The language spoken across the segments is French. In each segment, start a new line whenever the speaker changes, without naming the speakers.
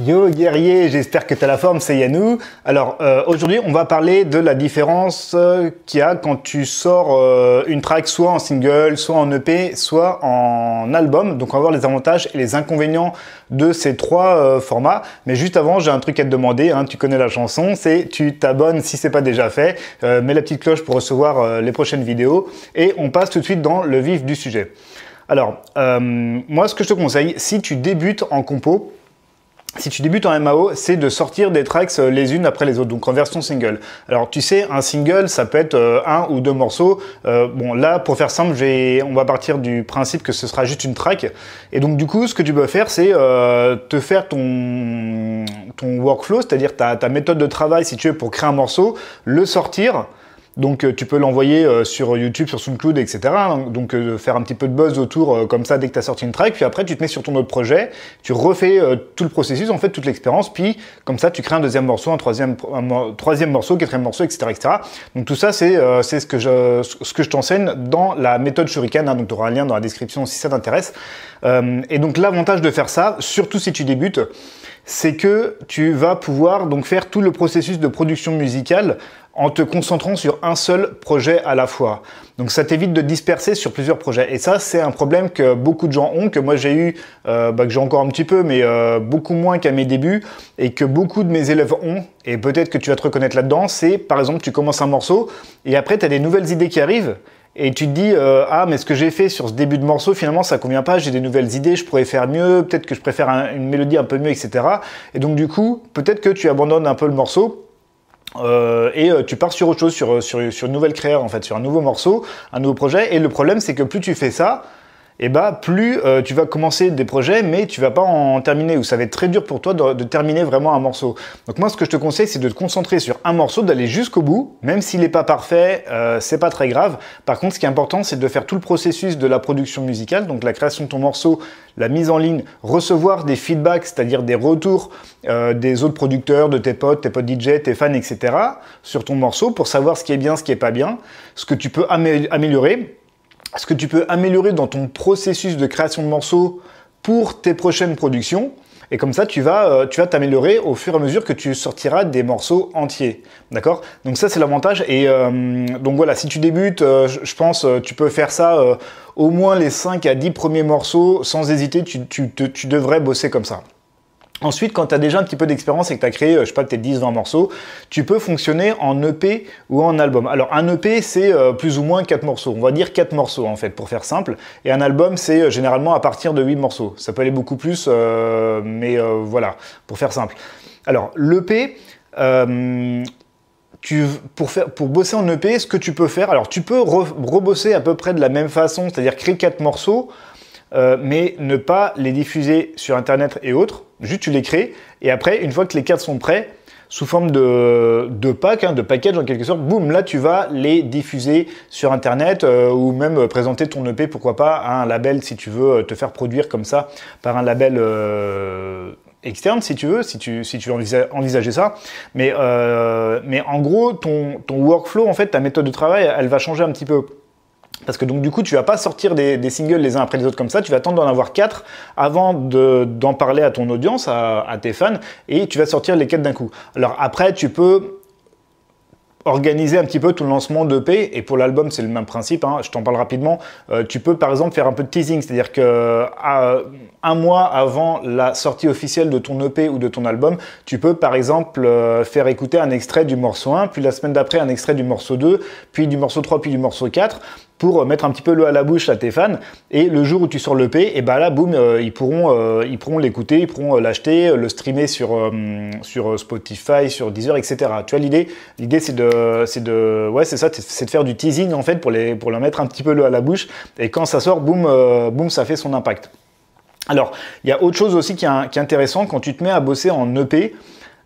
Yo guerrier, j'espère que tu as la forme, c'est Yanou Alors euh, aujourd'hui on va parler de la différence euh, qu'il y a quand tu sors euh, une track soit en single, soit en EP, soit en album. Donc on va voir les avantages et les inconvénients de ces trois formats. Mais juste avant j'ai un truc à te demander, hein. tu connais la chanson, c'est tu t'abonnes si c'est pas déjà fait, mets la petite cloche pour recevoir les prochaines vidéos et on passe tout de suite dans le vif du sujet. Alors moi ce que je te conseille, si tu débutes en compo, si tu débutes en MAO, c'est de sortir des tracks euh, les unes après les autres, donc en version single. Alors tu sais, un single, ça peut être euh, un ou deux morceaux. Euh, bon, là, pour faire simple, on va partir du principe que ce sera juste une track. Et donc du coup, ce que tu peux faire, c'est te faire ton, workflow, c'est-à-dire ta, ta méthode de travail, si tu veux, pour créer un morceau, le sortir, donc euh, tu peux l'envoyer euh, sur YouTube, sur SoundCloud, etc. Donc euh, faire un petit peu de buzz autour comme ça dès que tu as sorti une track, puis après tu te mets sur ton autre projet, tu refais tout le processus, en fait toute l'expérience, puis comme ça tu crées un deuxième morceau, un troisième, un troisième morceau, quatrième morceau, etc. etc. Donc tout ça c'est ce que je, ce que je t'enseigne dans la méthode Shuriken, hein. donc tu auras un lien dans la description si ça t'intéresse. et donc l'avantage de faire ça, surtout si tu débutes, c'est que tu vas pouvoir donc faire tout le processus de production musicale en te concentrant sur un seul projet à la fois. Donc ça t'évite de disperser sur plusieurs projets. Et ça, c'est un problème que beaucoup de gens ont, que moi j'ai eu, euh, bah, que j'ai encore un petit peu, mais euh, beaucoup moins qu'à mes débuts, et que beaucoup de mes élèves ont, et peut-être que tu vas te reconnaître là-dedans, c'est par exemple tu commences un morceau, et après tu as des nouvelles idées qui arrivent, et tu te dis euh, ah mais ce que j'ai fait sur ce début de morceau finalement ça convient pas j'ai des nouvelles idées je pourrais faire mieux peut-être que je préfère une mélodie un peu mieux etc et donc du coup peut-être que tu abandonnes un peu le morceau euh, et euh, tu pars sur autre chose, sur, euh, sur, sur une nouvelle créa en fait, sur un nouveau morceau, un nouveau projet. Et le problème, c'est que plus tu fais ça, et eh bah ben, plus euh, tu vas commencer des projets, mais tu vas pas en terminer, ou ça va être très dur pour toi de, terminer vraiment un morceau. Donc moi, ce que je te conseille, c'est de te concentrer sur un morceau, d'aller jusqu'au bout, même s'il n'est pas parfait, euh, c'est pas très grave. Par contre, ce qui est important, c'est de faire tout le processus de la production musicale, donc la création de ton morceau, la mise en ligne, recevoir des feedbacks, c'est-à-dire des retours euh, des autres producteurs, de tes potes, tes potes DJ, tes fans, etc., sur ton morceau, pour savoir ce qui est bien, ce qui est pas bien, ce que tu peux améliorer ce que tu peux améliorer dans ton processus de création de morceaux pour tes prochaines productions. Et comme ça, tu vas euh, tu vas t'améliorer au fur et à mesure que tu sortiras des morceaux entiers. D'accord Donc ça, c'est l'avantage. Et euh, donc voilà, si tu débutes, euh, je pense, tu peux faire ça au moins les 5 à 10 premiers morceaux sans hésiter. tu, tu, tu devrais bosser comme ça. Ensuite, quand tu as déjà un petit peu d'expérience et que tu as créé, euh, je sais pas, peut-être 10, 20 morceaux, tu peux fonctionner en EP ou en album. Alors, un EP, c'est euh, plus ou moins 4 morceaux. On va dire 4 morceaux, en fait, pour faire simple. Et un album, c'est euh, généralement à partir de 8 morceaux. Ça peut aller beaucoup plus, mais voilà, pour faire simple. Alors, l'EP, pour, bosser en EP, ce que tu peux faire, alors tu peux rebosser à peu près de la même façon, c'est-à-dire créer 4 morceaux, euh, mais ne pas les diffuser sur Internet et autres. Juste, tu les crées. Et après, une fois que les cartes sont prêtes, sous forme de, pack, hein, de package en quelque sorte, boum, là tu vas les diffuser sur internet euh, ou même présenter ton EP, pourquoi pas, à un label si tu veux euh, te faire produire comme ça par un label externe si tu veux, si tu, si envisager ça. Mais, en gros, ton workflow, en fait, ta méthode de travail, elle va changer un petit peu. Parce que donc du coup, tu vas pas sortir des, singles les uns après les autres comme ça, tu vas attendre d'en avoir quatre avant d'en parler à ton audience, à, tes fans, et tu vas sortir les quatre d'un coup. Alors après, tu peux organiser un petit peu ton lancement d'EP, et pour l'album, c'est le même principe, hein, je t'en parle rapidement, euh, tu peux par exemple faire un peu de teasing, c'est-à-dire que un mois avant la sortie officielle de ton EP ou de ton album, tu peux par exemple euh, faire écouter un extrait du morceau 1, puis la semaine d'après un extrait du morceau 2, puis du morceau 3, puis du morceau 4, pour euh, mettre un petit peu l'eau à la bouche à tes fans. Et le jour où tu sors l'EP, et eh bah ben là, boum, euh, euh, ils pourront l'écouter, ils pourront l'acheter, le streamer sur, sur Spotify, sur Deezer, etc. Tu vois l'idée L'idée c'est de c'est de ouais c'est ça, c'est de faire du teasing en fait pour leur mettre un petit peu l'eau à la bouche. Et quand ça sort, boum, boum, ça fait son impact. Alors, il y a autre chose aussi qui est, qui est intéressant quand tu te mets à bosser en EP.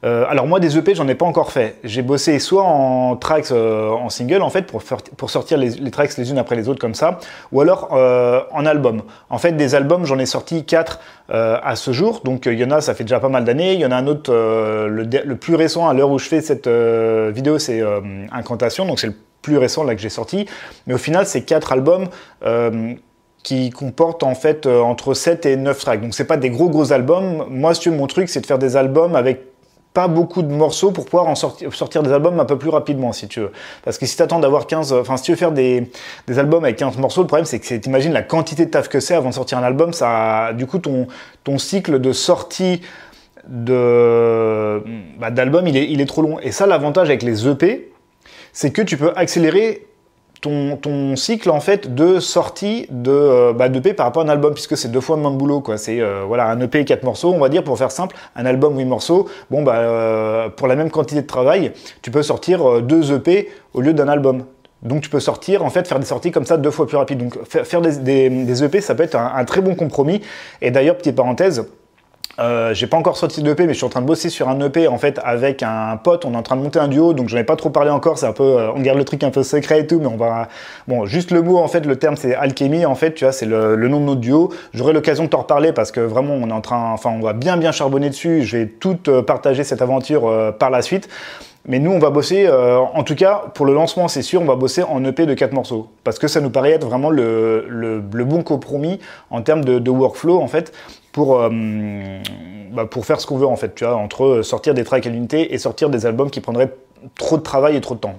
Euh, alors moi des EP j'en ai pas encore fait. J'ai bossé soit en tracks euh, en single en fait pour, pour sortir les, tracks les unes après les autres comme ça, ou alors euh, en album. En fait des albums j'en ai sorti 4 à ce jour, donc il y en a ça fait déjà pas mal d'années, il y en a un autre le, plus récent à l'heure où je fais cette vidéo c'est Incantation, donc c'est le plus récent là que j'ai sorti, mais au final c'est 4 albums qui comportent en fait entre 7 et 9 tracks. Donc c'est pas des gros gros albums. Moi, si mon truc, c'est de faire des albums avec pas beaucoup de morceaux pour pouvoir en sortir, sortir des albums un peu plus rapidement si tu veux. Parce que si tu attends d'avoir 15, enfin si tu veux faire des, des, albums avec 15 morceaux, le problème c'est que t'imagines la quantité de taf que c'est avant de sortir un album, ça, du coup ton, ton cycle de sortie de bah, d'album il est, il est trop long. Et ça l'avantage avec les EP, c'est que tu peux accélérer ton, cycle en fait de sortie de euh, bah, d'EP par rapport à un album puisque c'est deux fois moins de boulot quoi c'est euh, voilà un EP quatre morceaux on va dire pour faire simple un album huit morceaux bon bah euh, pour la même quantité de travail tu peux sortir deux EP au lieu d'un album donc tu peux sortir, en fait, faire des sorties comme ça deux fois plus rapide. Donc faire des, des, EP, e ça peut être un très bon compromis. Et d'ailleurs, petite parenthèse, euh, j'ai pas encore sorti d'EP, mais je suis en train de bosser sur un EP en fait avec un pote. On est en train de monter un duo, donc j'en ai pas trop parlé encore. C'est un peu, euh, on garde le truc un peu secret et tout, mais on va. Bon, juste le mot en fait, le terme c'est alchimie en fait, tu vois, c'est le, le, nom de notre duo. J'aurai l'occasion de t'en reparler parce que vraiment on est en train, enfin on va bien bien charbonner dessus. Je vais tout euh, partager cette aventure par la suite. Mais nous, on va bosser, euh, en tout cas, pour le lancement, c'est sûr, on va bosser en EP de 4 morceaux. Parce que ça nous paraît être vraiment le, bon compromis en termes de, workflow, en fait, pour, euh, bah, pour faire ce qu'on veut, en fait, tu vois, entre sortir des tracks à l'unité et sortir des albums qui prendraient trop de travail et trop de temps.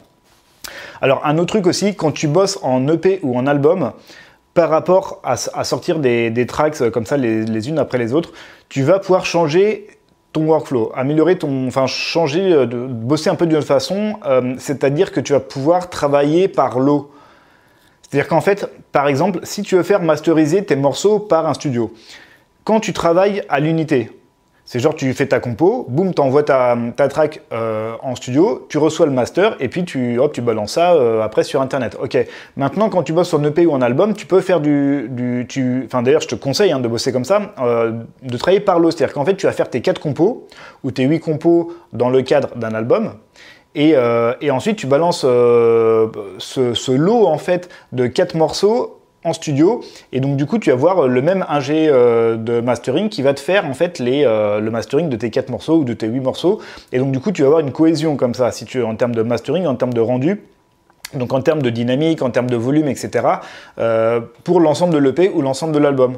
Alors, un autre truc aussi, quand tu bosses en EP ou en album, par rapport à, sortir des, tracks euh, comme ça les, les unes après les autres, tu vas pouvoir changer ton workflow, améliorer ton, enfin changer, euh, de, bosser un peu d'une autre façon, euh, c'est-à-dire que tu vas pouvoir travailler par lot. C'est-à-dire qu'en fait, par exemple, si tu veux faire masteriser tes morceaux par un studio, quand tu travailles à l'unité, c'est genre, tu fais ta compo, boum, t'envoies ta, ta track euh, en studio, tu reçois le master, et puis tu, hop, tu balances ça euh, après sur Internet. Ok. Maintenant, quand tu bosses sur une EP ou un album, tu peux faire du. du tu... Enfin, d'ailleurs, je te conseille hein, de bosser comme ça, euh, de travailler par lot. C'est-à-dire qu'en fait, tu vas faire tes quatre compos, ou tes huit compos dans le cadre d'un album. Et, ensuite, tu balances ce, lot en fait de quatre morceaux en studio et donc du coup tu vas avoir euh, le même ingé euh, de mastering qui va te faire en fait les, euh, le mastering de tes 4 morceaux ou de tes 8 morceaux et donc du coup tu vas avoir une cohésion comme ça si tu en termes de mastering en termes de rendu donc en termes de dynamique en termes de volume etc pour l'ensemble de l'EP ou l'ensemble de l'album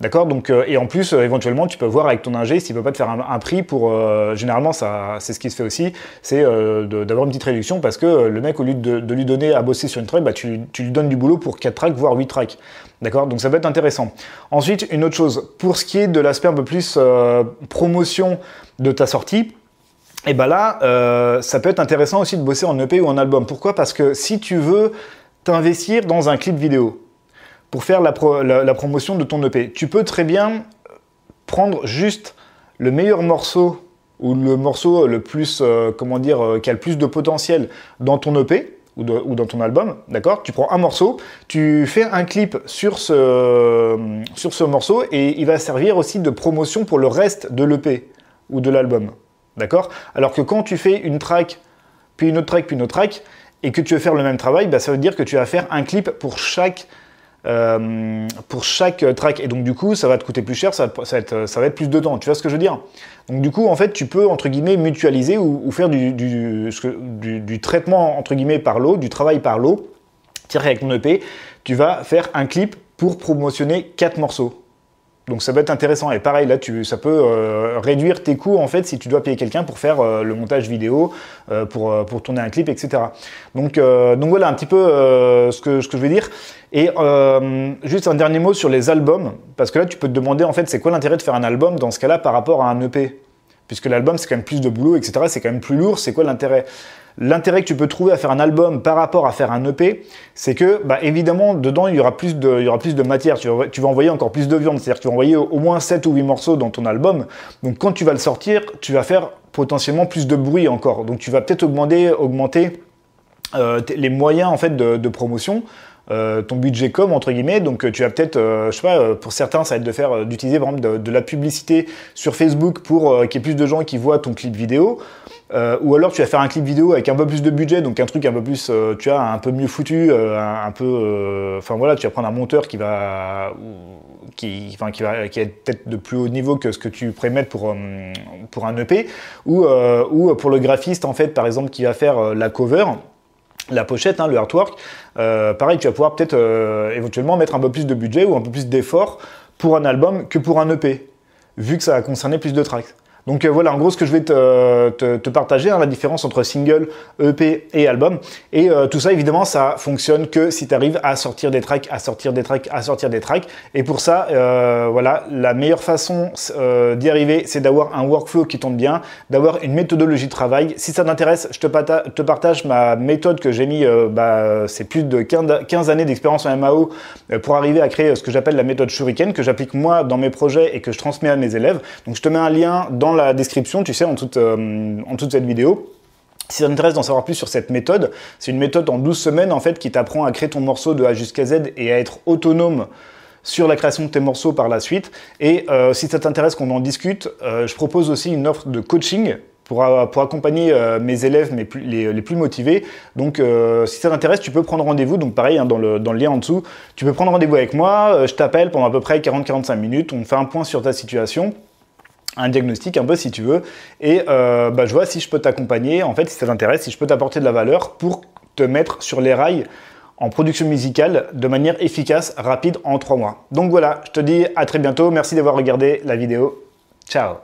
D'accord Donc euh, et en plus euh, éventuellement tu peux voir avec ton ingé s'il peut pas te faire un, prix pour euh, généralement ça c'est ce qui se fait aussi c'est d'avoir une petite réduction parce que le mec au lieu de, lui donner à bosser sur une track bah, tu, tu, lui donnes du boulot pour 4 tracks voire 8 tracks. D'accord Donc ça peut être intéressant. Ensuite une autre chose pour ce qui est de l'aspect un peu plus promotion de ta sortie et eh ben là ça peut être intéressant aussi de bosser en EP ou en album. Pourquoi Parce que si tu veux t'investir dans un clip vidéo pour faire la, promotion de ton EP. Tu peux très bien prendre juste le meilleur morceau ou le morceau le plus, euh, comment dire, euh, qui a le plus de potentiel dans ton EP ou, dans ton album, d'accord Tu prends un morceau, tu fais un clip sur ce, sur ce morceau et il va servir aussi de promotion pour le reste de l'EP ou de l'album, d'accord Alors que quand tu fais une track, puis une autre track, puis une autre track, et que tu veux faire le même travail, bah, ça veut dire que tu vas faire un clip pour chaque euh, pour chaque track. Et donc, du coup, ça va te coûter plus cher, ça va, être, plus de temps. Tu vois ce que je veux dire Donc, du coup, en fait, tu peux, entre guillemets, mutualiser ou, faire du, traitement, entre guillemets, par l'eau, du travail par l'eau. Tirer avec ton EP, tu vas faire un clip pour promotionner quatre morceaux. Donc ça peut être intéressant. Et pareil, là, tu, ça peut euh, réduire tes coûts, en fait, si tu dois payer quelqu'un pour faire euh, le montage vidéo, euh, pour, pour tourner un clip, etc. Donc, donc voilà un petit peu ce, que, ce que je veux dire. Et juste un dernier mot sur les albums, parce que là, tu peux te demander, en fait, c'est quoi l'intérêt de faire un album dans ce cas-là par rapport à un EP Puisque l'album, c'est quand même plus de boulot, etc. C'est quand même plus lourd, c'est quoi l'intérêt l'intérêt que tu peux trouver à faire un album par rapport à faire un EP, c'est que, bah, évidemment, dedans, il y aura plus de, matière. Tu vas, envoyer encore plus de viande. C'est-à-dire que tu vas envoyer au moins 7 ou 8 morceaux dans ton album. Donc, quand tu vas le sortir, tu vas faire potentiellement plus de bruit encore. Donc, tu vas peut-être augmenter, augmenter euh, les moyens, en fait, de, promotion. Euh, ton budget com entre guillemets donc euh, tu vas peut-être je sais pas pour certains ça va être de faire d'utiliser par exemple de, de, la publicité sur Facebook pour qu'il y ait plus de gens qui voient ton clip vidéo euh, ou alors tu vas faire un clip vidéo avec un peu plus de budget, donc un truc un peu plus, euh, tu as un peu mieux foutu, euh, un, peu, enfin voilà, tu vas prendre un monteur qui va, qui, va, qui est peut-être de plus haut niveau que ce que tu prémettes pour pour un EP, ou pour le graphiste en fait, par exemple, qui va faire la cover la pochette, hein, le artwork, pareil, tu vas pouvoir peut-être éventuellement mettre un peu plus de budget ou un peu plus d'effort pour un album que pour un EP, vu que ça va concerner plus de tracks. Donc euh, voilà, en gros, ce que je vais te, partager, hein, la différence entre single, EP et album. Et euh, tout ça, évidemment, ça fonctionne que si tu arrives à sortir des tracks, à sortir des tracks, à sortir des tracks. Et pour ça, euh, voilà, la meilleure façon d'y arriver, c'est d'avoir un workflow qui tombe bien, d'avoir une méthodologie de travail. Si ça t'intéresse, je te, partage ma méthode que j'ai mis, bah, c'est plus de 15, années d'expérience en MAO pour arriver à créer ce que j'appelle la méthode shuriken, que j'applique moi dans mes projets et que je transmets à mes élèves. Donc je te mets un lien dans la description, tu sais, en toute, euh, en toute cette vidéo. Si ça t'intéresse d'en savoir plus sur cette méthode, c'est une méthode en 12 semaines en fait qui t'apprend à créer ton morceau de A jusqu'à Z et à être autonome sur la création de tes morceaux par la suite. Et euh, si ça t'intéresse qu'on en discute, euh, je propose aussi une offre de coaching pour, accompagner mes élèves les, plus motivés. Donc si ça t'intéresse, tu peux prendre rendez-vous, donc pareil hein, dans, le, dans, le, lien en dessous, tu peux prendre rendez-vous avec moi, je t'appelle pendant à peu près 40-45 minutes, on fait un point sur ta situation un diagnostic un peu si tu veux, et euh, bah, je vois si je peux t'accompagner, en fait si ça t'intéresse, si je peux t'apporter de la valeur pour te mettre sur les rails en production musicale de manière efficace, rapide, en trois mois. Donc voilà, je te dis à très bientôt, merci d'avoir regardé la vidéo, ciao